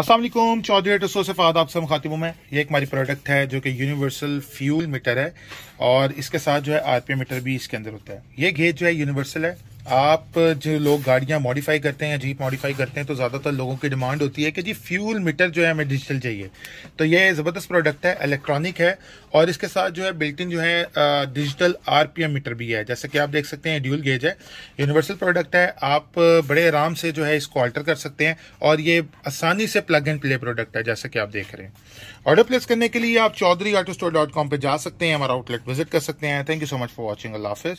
असलम चौधरी एटो से फ़ाद आपसे खातिबों में ये एक हमारी प्रोडक्ट है जो कि यूनिवर्सल फ्यूल मीटर है और इसके साथ जो है आरपीएम मीटर भी इसके अंदर होता है ये गेज जो है यूनिवर्सल है आप जो लोग गाड़ियां मॉडिफाई करते हैं जीप मॉडिफाई करते हैं तो ज़्यादातर लोगों की डिमांड होती है कि जी फ्यूल मीटर जो है हमें डिजिटल चाहिए तो ये ज़बरदस्त प्रोडक्ट है इलेक्ट्रॉनिक है और इसके साथ जो है बिल्टिन जो है डिजिटल आरपीएम मीटर भी है जैसे कि आप देख सकते हैं ड्यूल गेज है यूनिवर्सल प्रोडक्ट है आप बड़े आराम से जो है इसको ऑल्टर कर सकते हैं और ये आसानी से प्लग एंड प्ले प्रोडक्ट है जैसे कि आप देख रहे हैं ऑर्डर प्लेस करने के लिए आप Chaudhary auto store dot com पर जा सकते हैं हमारा आउटलेट विजिट कर सकते हैं thank you so much for watching अल्लाह हाफिज़